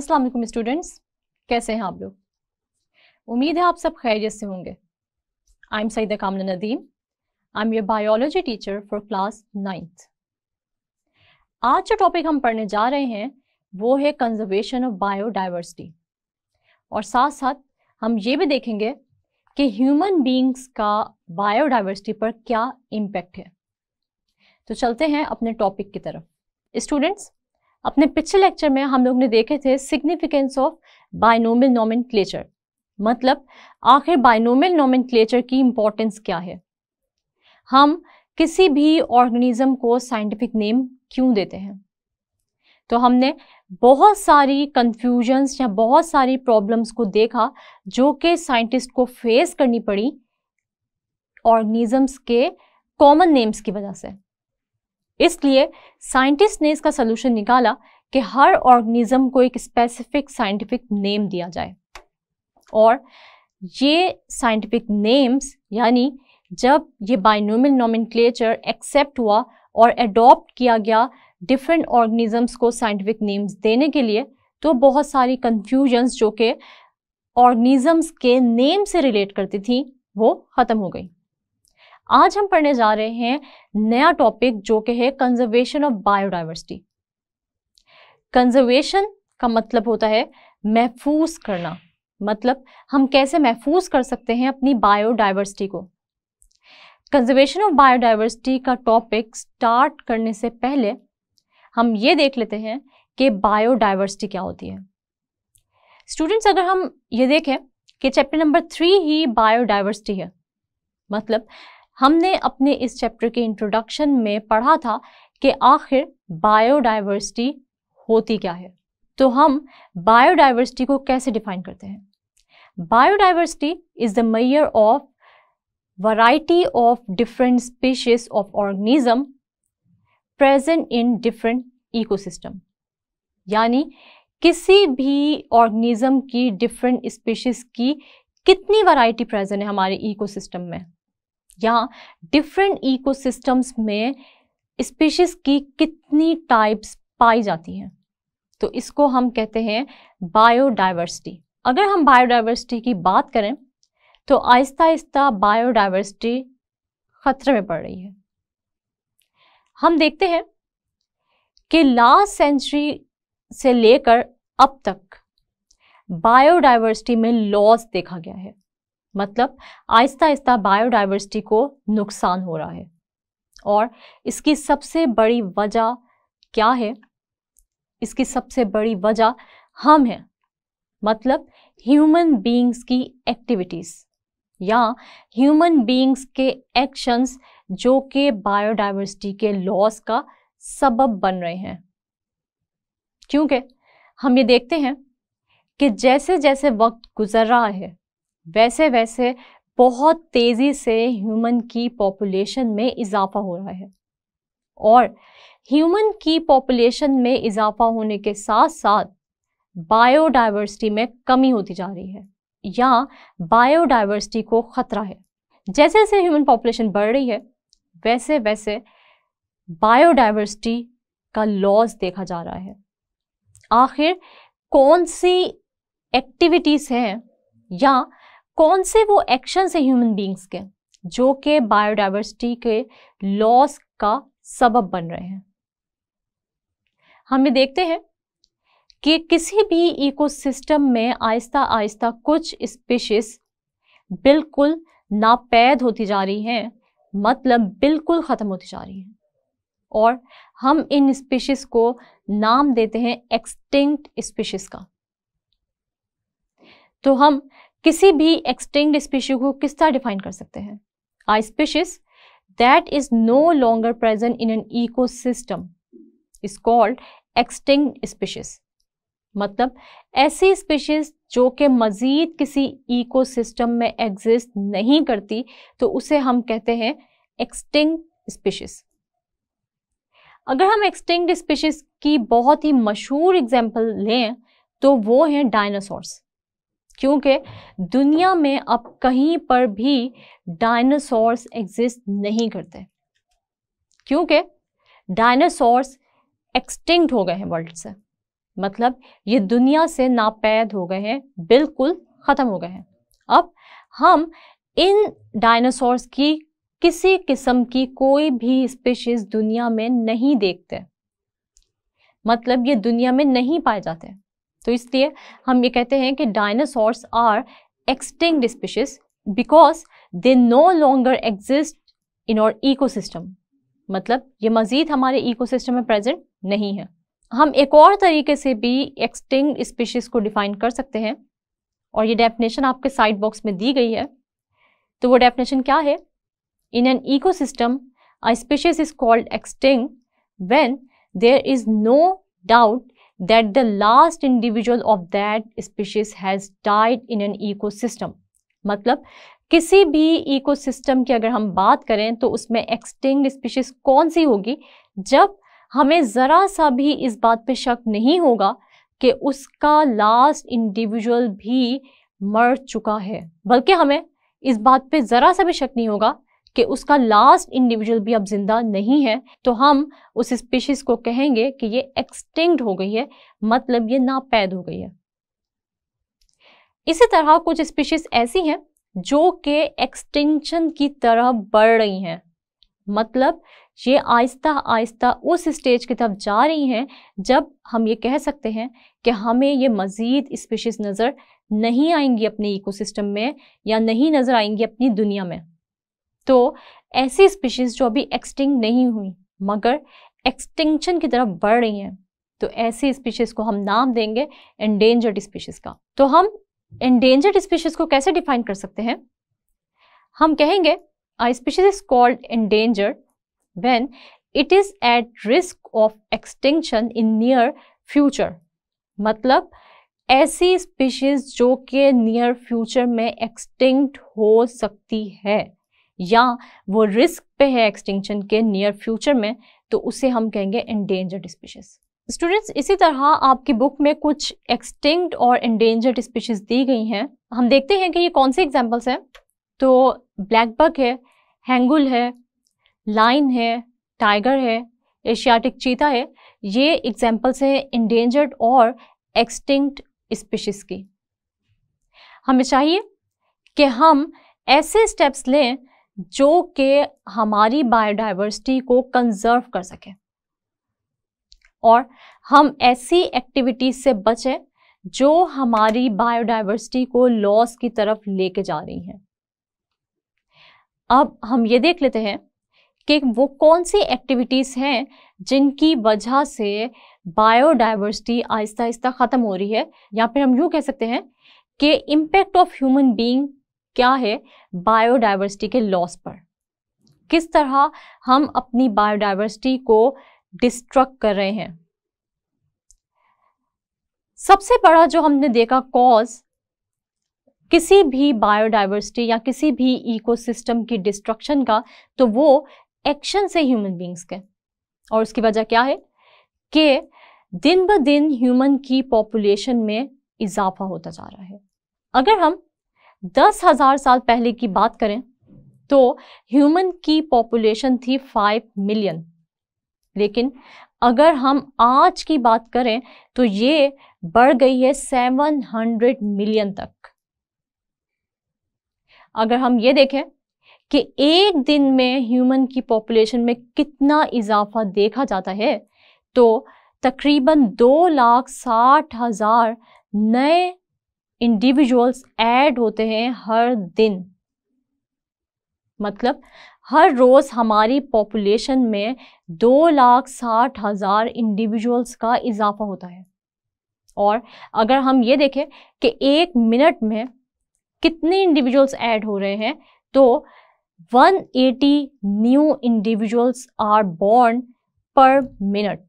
Aslam students कैसे हैं आप लोग उम्मीद है आप सब खैरियत से होंगे आई एम सईद कामन Nadeem I am your biology teacher for class ninth आज जो टॉपिक हम पढ़ने जा रहे हैं वो है कंजर्वेशन ऑफ बायोडाइवर्सिटी और साथ साथ हम ये भी देखेंगे कि ह्यूमन बींग्स का बायोडाइवर्सिटी पर क्या इम्पेक्ट है तो चलते हैं अपने टॉपिक की तरफ स्टूडेंट्स अपने पिछले लेक्चर में हम लोग ने देखे थे सिग्निफिकेंस ऑफ बायनोमल नॉमिन मतलब आखिर बाइनोमल नॉमिन की इम्पोर्टेंस क्या है हम किसी भी ऑर्गेनिज्म को साइंटिफिक नेम क्यों देते हैं तो हमने बहुत सारी कन्फ्यूजन्स या बहुत सारी प्रॉब्लम्स को देखा जो कि साइंटिस्ट को फेस करनी पड़ी ऑर्गेनिजम्स के कॉमन नेम्स की वजह से इसलिए साइंटिस्ट ने इसका सोल्यूशन निकाला कि हर ऑर्गेनिज्म को एक स्पेसिफिक साइंटिफिक नेम दिया जाए और ये साइंटिफिक नेम्स यानी जब ये बाइनोमल नोमिनक्लेचर एक्सेप्ट हुआ और एडॉप्ट किया गया डिफरेंट ऑर्गेनिजम्स को साइंटिफिक नेम्स देने के लिए तो बहुत सारी कन्फ्यूजन्स जो कि ऑर्गेनिजम्स के नेम से रिलेट करती थी वो ख़त्म हो गई आज हम पढ़ने जा रहे हैं नया टॉपिक जो कि है कंजर्वेशन ऑफ बायोडाइवर्सिटी कंजर्वेशन का मतलब होता है महफूज करना मतलब हम कैसे महफूज कर सकते हैं अपनी बायोडाइवर्सिटी को कंजर्वेशन ऑफ बायोडाइवर्सिटी का टॉपिक स्टार्ट करने से पहले हम ये देख लेते हैं कि बायोडाइवर्सिटी क्या होती है स्टूडेंट्स अगर हम ये देखें कि चैप्टर नंबर थ्री ही बायोडाइवर्सिटी है मतलब हमने अपने इस चैप्टर के इंट्रोडक्शन में पढ़ा था कि आखिर बायोडाइवर्सिटी होती क्या है तो हम बायोडाइवर्सिटी को कैसे डिफाइन करते हैं biodiversity is the mayor of variety of different species of organism present in different ecosystem यानी किसी भी ऑर्गेनिज्म की डिफरेंट स्पीशीज की कितनी वैरायटी प्रेजेंट है हमारे इकोसिस्टम में या डिफरेंट इकोसिस्टम्स में स्पीशीज़ की कितनी टाइप्स पाई जाती हैं तो इसको हम कहते हैं बायोडाइवर्सिटी अगर हम बायोडाइवर्सिटी की बात करें तो आहिस्ता आहिस्ता बायोडाइवर्सिटी खतरे में पड़ रही है हम देखते हैं कि लास्ट सेंचुरी से लेकर अब तक बायोडाइवर्सिटी में लॉस देखा गया है मतलब आहिस्ता आहिस्ता बायोडाइवर्सिटी को नुकसान हो रहा है और इसकी सबसे बड़ी वजह क्या है इसकी सबसे बड़ी वजह हम हैं मतलब ह्यूमन बीइंग्स की एक्टिविटीज़ या ह्यूमन बीइंग्स के एक्शंस जो कि बायोडाइवर्सिटी के लॉस का सबब बन रहे हैं क्योंकि हम ये देखते हैं कि जैसे जैसे वक्त गुजर रहा है वैसे वैसे बहुत तेज़ी से ह्यूमन की पॉपुलेशन में इजाफा हो रहा है और ह्यूमन की पॉपुलेशन में इजाफा होने के साथ साथ बायोडाइवर्सिटी में कमी होती जा रही है या बायोडाइवर्सिटी को ख़तरा है जैसे जैसे ह्यूमन पॉपुलेशन बढ़ रही है वैसे वैसे बायोडाइवर्सिटी का लॉस देखा जा रहा है आखिर कौन सी एक्टिविटीज़ हैं या कौन से वो एक्शंस हैं ह्यूमन बींग्स के जो कि बायोडाइवर्सिटी के लॉस का सबब बन रहे हैं हम ये देखते हैं कि किसी भी इकोसिस्टम में आहिस्ता आहिस्ता कुछ स्पीशीज बिल्कुल नापैद होती जा रही हैं मतलब बिल्कुल ख़त्म होती जा रही हैं और हम इन स्पीशीज़ को नाम देते हैं एक्सटिंक्ट स्पीशीज़ का तो हम किसी भी एक्सटिंग स्पीशी को किस तरह डिफाइन कर सकते हैं a species that is no longer present in an ecosystem is called extinct species मतलब ऐसी स्पीशीज जो कि मज़ीद किसी इकोसिस्टम में एग्जिस्ट नहीं करती तो उसे हम कहते हैं एक्सटिंग स्पीशीज अगर हम एक्सटिंग स्पीशीज की बहुत ही मशहूर एग्जाम्पल लें तो वो हैं डायनासोर्स क्योंकि दुनिया में अब कहीं पर भी डायनासोर्स एग्जिस्ट नहीं करते क्योंकि डायनासोर्स एक्सटिंक्ट हो गए हैं वर्ल्ड से मतलब ये दुनिया से नापैद हो गए हैं बिल्कुल ख़त्म हो गए हैं अब हम इन डायनासोर्स की किसी किस्म की कोई भी स्पीशीज दुनिया में नहीं देखते मतलब ये दुनिया में नहीं पाए जाते तो इसलिए हम ये कहते हैं कि dinosaurs are extinct species because they no longer exist in our ecosystem मतलब ये मज़ीद हमारे इकोसिस्टम में प्रेजेंट नहीं है हम एक और तरीके से भी एक्सटिंग स्पीशीज़ को डिफ़ाइन कर सकते हैं और ये डेफिनेशन आपके साइड बॉक्स में दी गई है तो वो डेफिनेशन क्या है in an ecosystem a species is called extinct when there is no doubt that the last individual of that that has has in an an system मतलब किसी भी सिस्टम की अगर हम बात करें तो उसमें एक्सटिंग स्पीशीज कौन सी होगी जब हमें ज़रा सा भी इस बात पर शक नहीं होगा कि उसका लास्ट इंडिविजुअल भी मर चुका है बल्कि हमें इस बात पे ज़रा सा भी शक नहीं होगा कि उसका लास्ट इंडिविजुअल भी अब ज़िंदा नहीं है तो हम उस स्पीशीज़ को कहेंगे कि ये एक्सटिंक्ट हो गई है मतलब ये नापैद हो गई है इसी तरह कुछ स्पीशीज़ ऐसी हैं जो कि एक्सटिंक्शन की तरह बढ़ रही हैं मतलब ये आहिस्ता आहिस्ता उस स्टेज की तरफ जा रही हैं जब हम ये कह सकते हैं कि हमें ये मज़ीद स्पीशीज़ नज़र नहीं आएंगी अपने इकोसिस्टम में या नहीं नज़र आएंगी अपनी दुनिया में तो ऐसी स्पीशीज़ जो अभी एक्सटिंग नहीं हुई मगर एक्सटिंक्शन की तरफ बढ़ रही हैं तो ऐसी स्पीशीज़ को हम नाम देंगे एंडेंजर्ड स्पीशीज़ का तो हम एंडेंजर्ड स्पीशीज़ को कैसे डिफाइन कर सकते हैं हम कहेंगे species is called called endangered when it is at risk of extinction in near future मतलब ऐसी स्पीशीज जो कि नियर फ्यूचर में एक्सटिंक्ट हो सकती है या वो रिस्क पे है एक्सटिंक्शन के नियर फ्यूचर में तो उसे हम कहेंगे एंडेंजर्ड स्पीशीज़ स्टूडेंट्स इसी तरह आपकी बुक में कुछ एक्सटिंक्ट और एंडेंजर्ड स्पीशीज़ दी गई हैं हम देखते हैं कि ये कौन से एग्जाम्पल्स हैं तो ब्लैकबर्ग है हैंगुल है लाइन है टाइगर है एशियाटिक चीता है ये एग्जाम्पल्स हैं इंडेंजर्ड और एक्सटिंक्ट स्पीशीज़ की हमें चाहिए कि हम ऐसे स्टेप्स लें जो कि हमारी बायोडाइवर्सिटी को कंजर्व कर सके और हम ऐसी एक्टिविटीज से बचें जो हमारी बायोडाइवर्सिटी को लॉस की तरफ लेके जा रही हैं अब हम ये देख लेते हैं कि वो कौन सी एक्टिविटीज़ हैं जिनकी वजह से बायोडाइवर्सिटी आहिस्ता आहिस्ता ख़त्म हो रही है या फिर हम यूँ कह सकते हैं कि इम्पैक्ट ऑफ ह्यूमन बीइंग क्या है बायोडाइवर्सिटी के लॉस पर किस तरह हम अपनी बायोडाइवर्सिटी को डिस्ट्रक्ट कर रहे हैं सबसे बड़ा जो हमने देखा कॉज किसी भी बायोडाइवर्सिटी या किसी भी इकोसिस्टम की डिस्ट्रक्शन का तो वो एक्शन से ह्यूमन बींग्स के और उसकी वजह क्या है कि दिन ब दिन ह्यूमन की पॉपुलेशन में इजाफा होता जा रहा है अगर हम दस हज़ार साल पहले की बात करें तो ह्यूमन की पॉपुलेशन थी फाइव मिलियन लेकिन अगर हम आज की बात करें तो ये बढ़ गई है सेवन हंड्रेड मिलियन तक अगर हम ये देखें कि एक दिन में ह्यूमन की पॉपुलेशन में कितना इजाफा देखा जाता है तो तकरीबन दो लाख साठ हज़ार नए इंडिविजुअल्स ऐड होते हैं हर दिन मतलब हर रोज़ हमारी पॉपुलेशन में दो लाख साठ हज़ार इंडिविजुअल्स का इजाफा होता है और अगर हम ये देखें कि एक मिनट में कितने इंडिविजुअल्स ऐड हो रहे हैं तो 180 new individuals are born per minute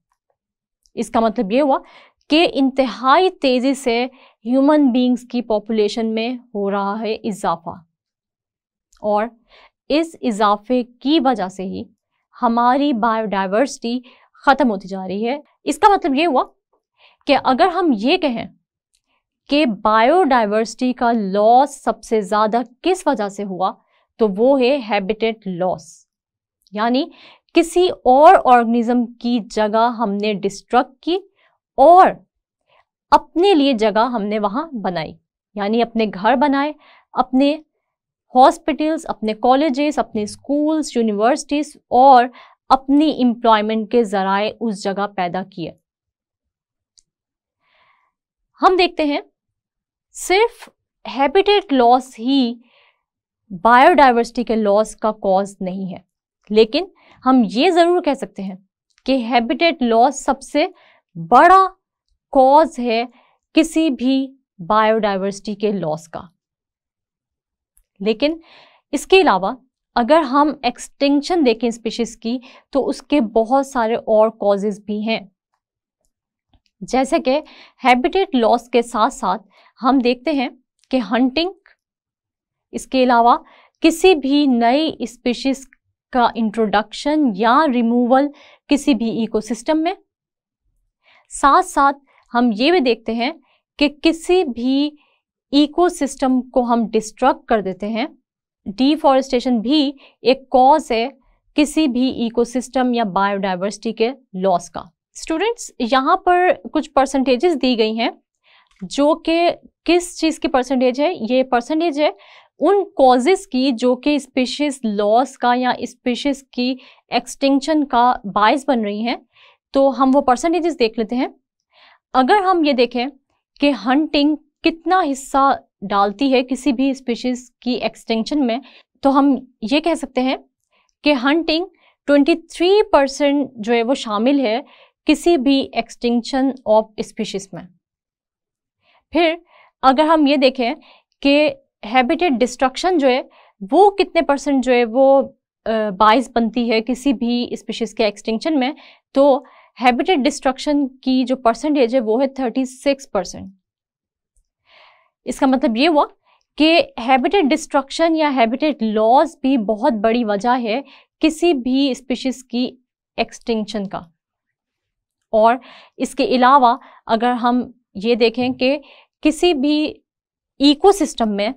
इसका मतलब ये हुआ कि इंतहाई तेज़ी से ह्यूमन बींग्स की पॉपुलेशन में हो रहा है इजाफा और इस इजाफे की वजह से ही हमारी बायोडाइवर्सिटी ख़त्म होती जा रही है इसका मतलब ये हुआ कि अगर हम ये कहें कि बायोडाइवर्सिटी का लॉस सबसे ज़्यादा किस वजह से हुआ तो वो है हैबिटेट लॉस यानी किसी और ऑर्गेनिज्म की जगह हमने डिस्ट्रक्ट की और अपने लिए जगह हमने वहाँ बनाई यानी अपने घर बनाए अपने हॉस्पिटल्स अपने कॉलेजेस अपने स्कूल्स यूनिवर्सिटीज़ और अपनी एम्प्लॉयमेंट के ज़राए उस जगह पैदा किए हम देखते हैं सिर्फ हैबिटेट लॉस ही बायोडाइवर्सिटी के लॉस का कॉज नहीं है लेकिन हम ये ज़रूर कह सकते हैं कि हैबिटेट लॉस सबसे बड़ा कॉज है किसी भी बायोडाइवर्सिटी के लॉस का लेकिन इसके अलावा अगर हम एक्सटिंक्शन देखें स्पीशीज़ की तो उसके बहुत सारे और कॉजेज भी हैं जैसे कि हैबिटेट लॉस के साथ साथ हम देखते हैं कि हंटिंग इसके अलावा किसी भी नई स्पीशीज़ का इंट्रोडक्शन या रिमूवल किसी भी इकोसिस्टम में साथ साथ हम ये भी देखते हैं कि किसी भी इकोसिस्टम को हम डिस्ट्रक्ट कर देते हैं डिफॉरेस्टेशन भी एक कॉज है किसी भी इकोसिस्टम या बायोडाइवर्सिटी के लॉस का स्टूडेंट्स यहाँ पर कुछ परसेंटेजेस दी गई हैं जो कि किस चीज़ की परसेंटेज है ये परसेंटेज है उन कॉजेस की जो कि स्पीशीज़ लॉस का या स्पीशीज़ की एक्सटिंक्शन का बायस बन रही हैं तो हम वो परसेंटेजेस देख लेते हैं अगर हम ये देखें कि हंटिंग कितना हिस्सा डालती है किसी भी स्पीशीज़ की एक्सटेंशन में तो हम ये कह सकते हैं कि हंटिंग 23 परसेंट जो है वो शामिल है किसी भी एक्सटेंशन ऑफ स्पीशीज़ में फिर अगर हम ये देखें कि हैबिटेट डिस्ट्रक्शन जो है वो कितने परसेंट जो है वो बाइस बनती है किसी भी स्पीशीज़ के एक्सटेंशन में तो हैबिटेट डिस्ट्रक्शन की जो परसेंटेज है वो है थर्टी सिक्स परसेंट इसका मतलब ये हुआ कि हैबिटेट डिस्ट्रक्शन या हैबिटेट लॉस भी बहुत बड़ी वजह है किसी भी स्पीशीज़ की एक्सटिंक्शन का और इसके अलावा अगर हम ये देखें कि किसी भी इकोसिस्टम में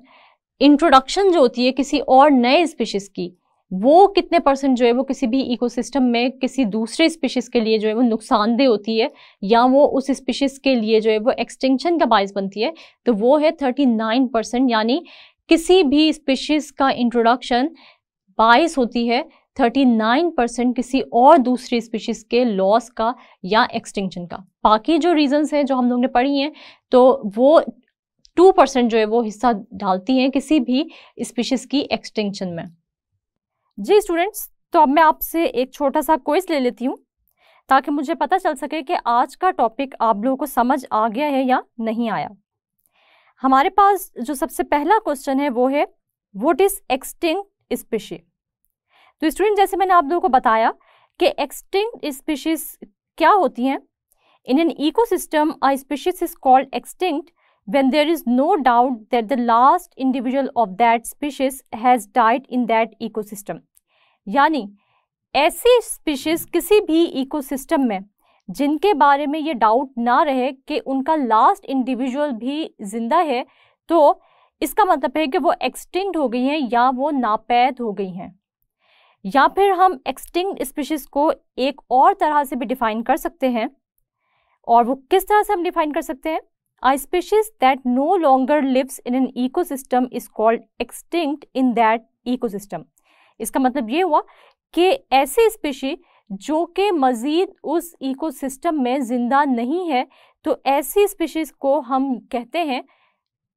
इंट्रोडक्शन जो होती है किसी और नए स्पीशीज़ की वो कितने परसेंट जो है वो किसी भी इकोसिस्टम में किसी दूसरे स्पीशीज़ के लिए जो है वो नुकसानदेह होती है या वो उस स्पीशीज़ के लिए जो है वो एक्सटेंशन का बायस बनती है तो वो है थर्टी नाइन परसेंट यानी किसी भी स्पीशीज़ का इंट्रोडक्शन बायस होती है थर्टी नाइन परसेंट किसी और दूसरी स्पीशीज़ के लॉस का या एक्सटेंशन का बाकी जो रीज़न्स हैं जो हम लोग ने पढ़ी हैं तो वो टू परसेंट जो है वो हिस्सा डालती हैं किसी भी स्पीशीज़ की एक्सटेंशन में जी स्टूडेंट्स तो अब मैं आपसे एक छोटा सा क्वेश्चन ले लेती हूँ ताकि मुझे पता चल सके कि आज का टॉपिक आप लोगों को समझ आ गया है या नहीं आया हमारे पास जो सबसे पहला क्वेश्चन है वो है वट इज़ एक्सटिंग स्पीशी तो स्टूडेंट जैसे मैंने आप लोगों को बताया कि एक्सटिंग स्पीशीज क्या होती हैं in an ecosystem a species is called extinct when there is no doubt that the last individual of that species has died in that ecosystem. यानी ऐसी स्पीशीज किसी भी इकोसिस्टम में जिनके बारे में ये डाउट ना रहे कि उनका लास्ट इंडिविजुअल भी जिंदा है तो इसका मतलब है कि वो एक्सटिंक्ट हो गई हैं या वो नापैद हो गई हैं या फिर हम एक्सटिंक्ट स्पीशीज़ को एक और तरह से भी डिफ़ाइन कर सकते हैं और वो किस तरह से हम डिफ़ाइन कर सकते हैं A species that no longer lives in an ecosystem is called extinct in that ecosystem. इसका मतलब ये हुआ कि ऐसी स्पीशी जो कि मज़ीद उस इकोसिस्टम में ज़िंदा नहीं है तो ऐसी स्पीशीज़ को हम कहते हैं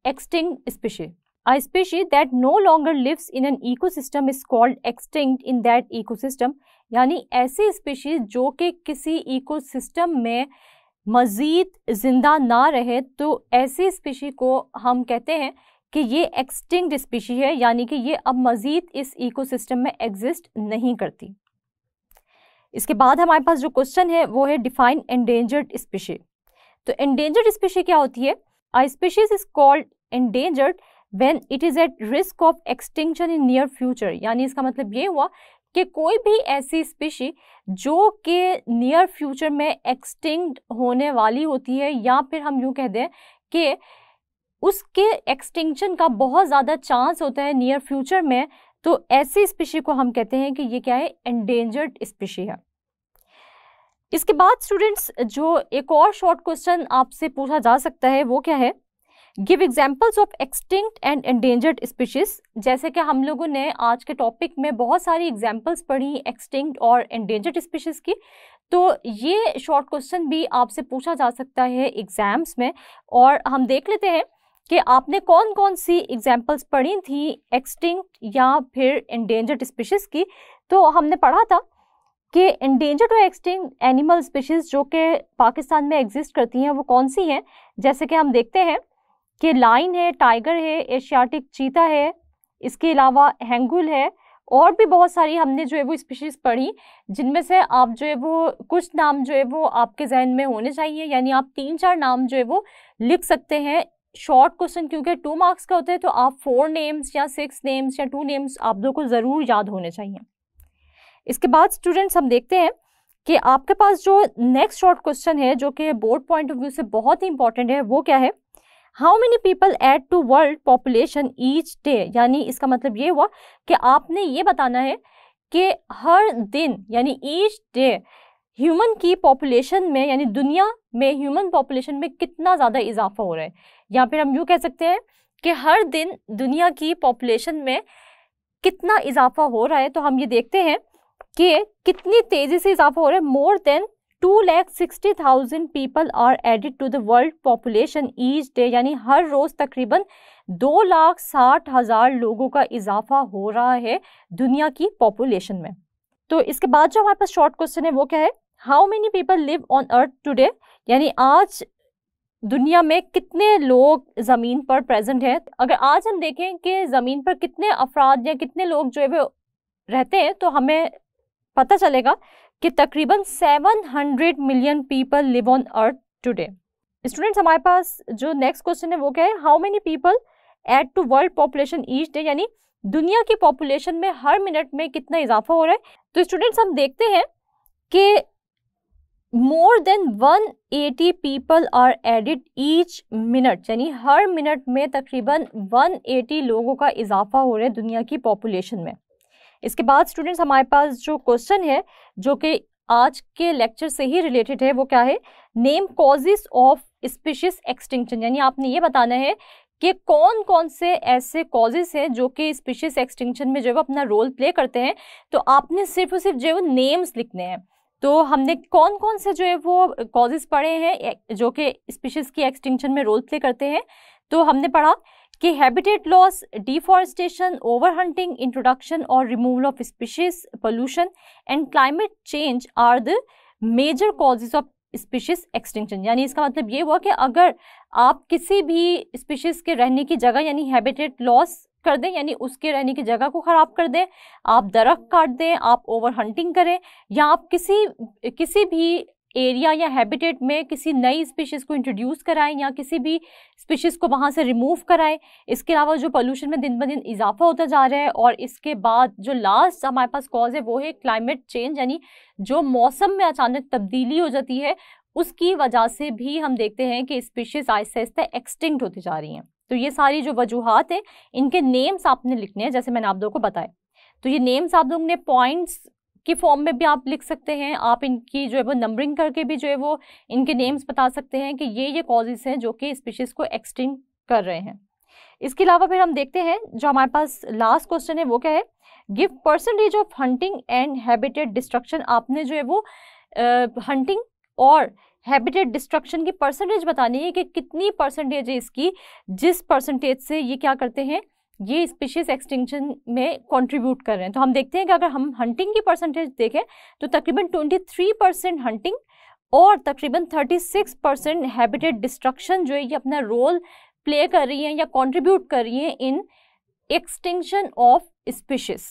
extinct species A species that no longer lives in an ecosystem is called extinct in that ecosystem. यानी ऐसी स्पीशीज जो कि किसी इकोसिस्टम में मज़ीद ज़िंदा ना रहे तो ऐसी स्पीशी को हम कहते हैं कि ये एक्सटिंक्ट स्पीशी है यानी कि ये अब मज़ीद इस इकोसिस्टम में एग्जिस्ट नहीं करती इसके बाद हमारे पास जो क्वेश्चन है वो है डिफाइन एंडेंजर्ड स्पीशी तो एंडेंजर्ड स्पीशी क्या होती है a species is called endangered when it is at risk of extinction in near future यानी इसका मतलब ये हुआ कि कोई भी ऐसी स्पीशी जो कि नियर फ्यूचर में एक्सटिंक्ट होने वाली होती है या फिर हम यूँ कह दें कि उसके एक्सटिंक्शन का बहुत ज़्यादा चांस होता है नियर फ्यूचर में तो ऐसी स्पीशी को हम कहते हैं कि ये क्या है एंडेंजर्ड स्पीशी है इसके बाद स्टूडेंट्स जो एक और शॉर्ट क्वेश्चन आपसे पूछा जा सकता है वो क्या है give examples of extinct and endangered species जैसे कि हम लोगों ने आज के टॉपिक में बहुत सारी एग्जाम्पल्स पढ़ी एक्सटिंक्ट और एंडेंजर्ड स्पीशीज़ की तो ये शॉर्ट क्वेश्चन भी आपसे पूछा जा सकता है एग्ज़ाम्स में और हम देख लेते हैं कि आपने कौन कौन सी एग्जाम्पल्स पढ़ी थी एक्सटिंक्ट या फिर एंडेंजर्ड स्पीशीज़ की तो हमने पढ़ा था कि इंडेंजर्ड और एक्सटिंक्ट एनिमल स्पीशीज़ जो कि पाकिस्तान में एग्जिस्ट करती हैं वो कौन सी हैं जैसे कि हम देखते हैं कि लाइन है टाइगर है एशियाटिक चीता है इसके अलावा हैंगुल है और भी बहुत सारी हमने जो है वो स्पीशीज़ पढ़ी जिनमें से आप जो है वो कुछ नाम जो है वो आपके जहन में होने चाहिए यानी आप तीन चार नाम जो है वो लिख सकते हैं शॉर्ट क्वेश्चन क्योंकि टू मार्क्स का होता है तो आप फोर नेम्स या सिक्स नेम्स या टू नेम्स आप लोग को ज़रूर याद होने चाहिए इसके बाद स्टूडेंट्स हम देखते हैं कि आपके पास जो नेक्स्ट शॉर्ट क्वेश्चन है जो कि बोर्ड पॉइंट ऑफ व्यू से बहुत ही इंपॉर्टेंट है वो क्या है how many people add to world population each day यानी इसका मतलब ये हुआ कि आपने ये बताना है कि हर दिन यानी ईच डे ह्यूमन की पॉपुलेशन में यानी दुनिया में ह्यूमन पॉपुलेशन में कितना ज़्यादा इजाफा हो रहा है या फिर हम यूँ कह सकते हैं कि हर दिन दुनिया की पॉपुलेशन में कितना इजाफा हो रहा है तो हम ये देखते हैं कि कितनी तेज़ी से इजाफा हो रहा है more than two lakh sixty thousand people are added to the world population each day यानी हर रोज़ तकरीबन दो लाख साठ हज़ार लोगों का इजाफा हो रहा है दुनिया की पॉपुलेशन में तो इसके बाद जो हमारे पास शॉर्ट क्वेश्चन है वो क्या है how many people live on earth today यानी आज दुनिया में कितने लोग ज़मीन पर प्रेजेंट हैं अगर आज हम देखें कि ज़मीन पर कितने अफराद या कितने लोग जो है वो रहते हैं तो हमें पता चलेगा कि तकरीबन 700 million people live on earth today students हमारे पास जो नेक्स्ट क्वेश्चन है वो क्या है how many people add to world population each day यानी दुनिया की पॉपुलेशन में हर मिनट में कितना इजाफा हो रहा है तो स्टूडेंट्स हम देखते हैं कि more than 180 people are added each minute यानी हर मिनट में तकरीबन 180 लोगों का इजाफा हो रहा है दुनिया की पॉपुलेशन में इसके बाद स्टूडेंट्स हमारे पास जो क्वेश्चन है जो कि आज के लेक्चर से ही रिलेटेड है वो क्या है name causes of species extinction यानी आपने ये बताना है कि कौन कौन से ऐसे कॉजेज हैं जो कि स्पीशीज एक्सटिंक्शन में जो है अपना रोल प्ले करते हैं तो आपने सिर्फ और सिर्फ जो है नेम्स लिखने हैं तो हमने कौन कौन से जो है वो कॉजेज पढ़े हैं जो कि स्पीशीज़ की एक्सटिंक्शन में रोल प्ले करते हैं तो हमने पढ़ा कि habitat loss deforestation hunting introduction और removal of species pollution and climate change are the major causes of species extension यानी इसका मतलब ये हुआ कि अगर आप किसी भी स्पीशीज़ के रहने की जगह यानी हैबिटेट लॉस कर दें यानी उसके रहने की जगह को ख़राब कर दें आप दरख्त काट दें आप ओवर हंटिंग करें या आप किसी किसी भी एरिया या हैबिटेट में किसी नई स्पीशीज़ को इंट्रोड्यूस कराएं या किसी भी स्पीशीज़ को वहाँ से रिमूव कराएं इसके अलावा जो पोल्यूशन में दिन ब दिन इजाफा होता जा रहा है और इसके बाद जो लास्ट हमारे पास कॉज है वो है क्लाइमेट चेंज यानी जो मौसम में अचानक तब्दीली हो जाती है उसकी वजह से भी हम देखते हैं कि स्पीशीज़ आहिस्ते आहिस्ते एक्सटिंक्ट होती जा रही हैं तो ये सारी जो वजूहत हैं इनके नेम्स आपने लिखने हैं जैसे मैंने आप लोगों को बताया तो ये नेम्स आप लोगों ने पॉइंट्स के फॉर्म में भी आप लिख सकते हैं आप इनकी जो है वो नंबरिंग करके भी जो है वो इनके नेम्स बता सकते हैं कि ये ये कॉजेज हैं जो कि स्पीशीज़ को एक्सटिंग कर रहे हैं इसके अलावा फिर हम देखते हैं जो हमारे पास लास्ट क्वेश्चन है वो क्या है give percentage of hunting and habitat destruction आपने जो है वो हंटिंग और हैबिटेट डिस्ट्रक्शन की परसेंटेज बतानी है कि कितनी परसेंटेज है इसकी जिस परसेंटेज से ये क्या करते हैं ये स्पीशीज एक्सटिंक्शन में कंट्रीब्यूट कर रहे हैं तो हम देखते हैं कि अगर हम हंटिंग की परसेंटेज देखें तो तकरीबन 23 परसेंट हंटिंग और तकरीबन 36 परसेंट हैबिटेट डिस्ट्रक्शन जो है ये अपना रोल प्ले कर रही है या कंट्रीब्यूट कर रही है इन एक्सटिंक्शन ऑफ स्पीशीज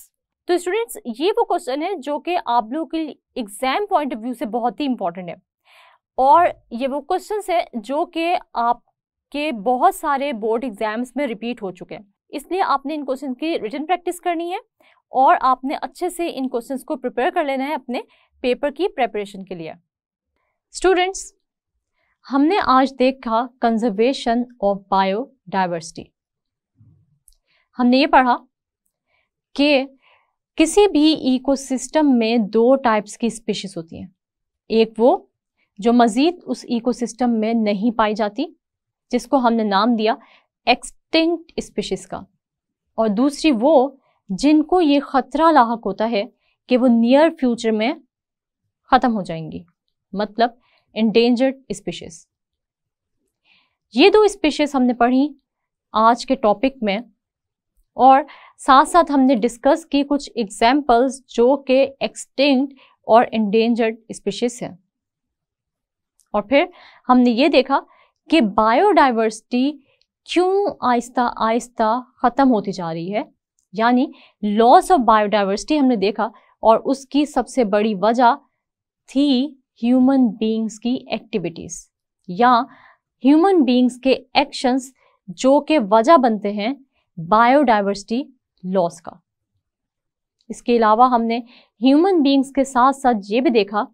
तो स्टूडेंट्स ये वो क्वेश्चन है जो कि आप लोगों के एग्जाम पॉइंट ऑफ व्यू से बहुत ही इंपॉर्टेंट है और ये वो क्वेश्चन है जो कि आपके बहुत सारे बोर्ड एग्जाम्स में रिपीट हो चुके हैं इसलिए आपने इन क्वेश्चन की रिटर्न प्रैक्टिस करनी है और आपने अच्छे से इन क्वेश्चंस को प्रिपेयर कर लेना है अपने पेपर की प्रेपरेशन के लिए स्टूडेंट्स हमने आज देखा कंजर्वेशन ऑफ बायोडाइवर्सिटी हमने ये पढ़ा कि किसी भी इकोसिस्टम में दो टाइप्स की स्पीशीज होती हैं एक वो जो मज़ीद उस इकोसिस्टम में नहीं पाई जाती जिसको हमने नाम दिया एक्स डिस्टिंक्ट स्पीशीज़ का और दूसरी वो जिनको ये ख़तरा लाक होता है कि वो नियर फ्यूचर में ख़त्म हो जाएंगी मतलब इंडेंजर्ड स्पीशीज़ ये दो स्पीशीज़ हमने पढ़ी आज के टॉपिक में और साथ साथ हमने डिस्कस की कुछ एग्जाम्पल्स जो कि एक्सटिंक्ट और इंडेंजर्ड स्पीशीज़ हैं और फिर हमने ये देखा कि बायोडाइवर्सिटी क्यों आहिस्ता आहिस्ता ख़त्म होती जा रही है यानी लॉस ऑफ बायोडाइवर्सिटी हमने देखा और उसकी सबसे बड़ी वजह थी ह्यूमन बींग्स की एक्टिविटीज़ या ह्यूमन बींग्स के एक्शंस जो के वजह बनते हैं बायोडाइवर्सिटी लॉस का इसके अलावा हमने ह्यूमन बींग्स के साथ साथ ये भी देखा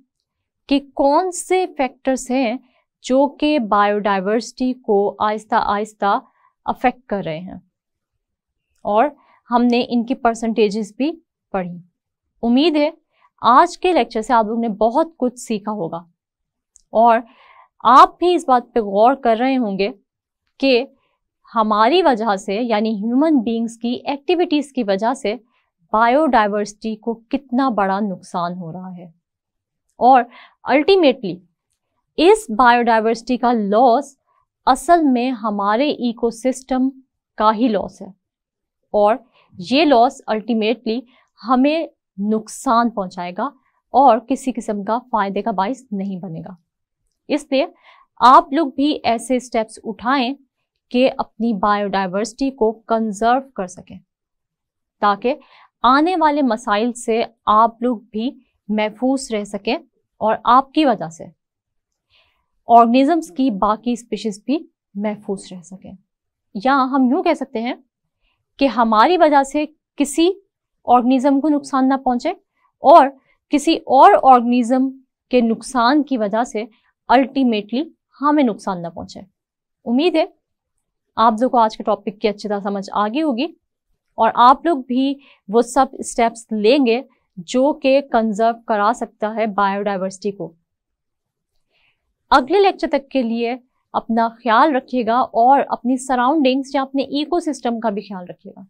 कि कौन से फैक्टर्स हैं जो कि बायोडाइवर्सिटी को आहिस्ता आहिस्ता अफेक्ट कर रहे हैं और हमने इनकी परसेंटेजेस भी पढ़ी उम्मीद है आज के लेक्चर से आप लोग ने बहुत कुछ सीखा होगा और आप भी इस बात पे गौर कर रहे होंगे कि हमारी वजह से यानी ह्यूमन बींग्स की एक्टिविटीज़ की वजह से बायोडाइवर्सिटी को कितना बड़ा नुकसान हो रहा है और अल्टीमेटली इस बायोडाइवर्सिटी का लॉस असल में हमारे इकोसिस्टम का ही लॉस है और ये लॉस अल्टीमेटली हमें नुकसान पहुंचाएगा और किसी किस्म का फायदे का बायस नहीं बनेगा इसलिए आप लोग भी ऐसे स्टेप्स उठाएं कि अपनी बायोडाइवर्सिटी को कंजर्व कर सकें ताकि आने वाले मसाइल से आप लोग भी महफूज रह सकें और आपकी वजह से ऑर्गेनिजम्स की बाकी स्पीशीज भी महफूज रह सकें या हम यूँ कह सकते हैं कि हमारी वजह से किसी ऑर्गेनिज्म को नुकसान ना पहुंचे और किसी और ऑर्गेनिज्म के नुकसान की वजह से अल्टीमेटली हमें नुकसान ना पहुंचे उम्मीद है आप लोगों को आज के टॉपिक की अच्छी तरह समझ आ गई होगी और आप लोग भी वो सब स्टेप्स लेंगे जो कि कंजर्व करा सकता है बायोडाइवर्सिटी को अगले लेक्चर तक के लिए अपना ख्याल रखिएगा और अपनी सराउंडिंग्स या अपने इकोसिस्टम का भी ख्याल रखिएगा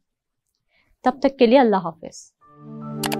तब तक के लिए अल्लाह हाफिज़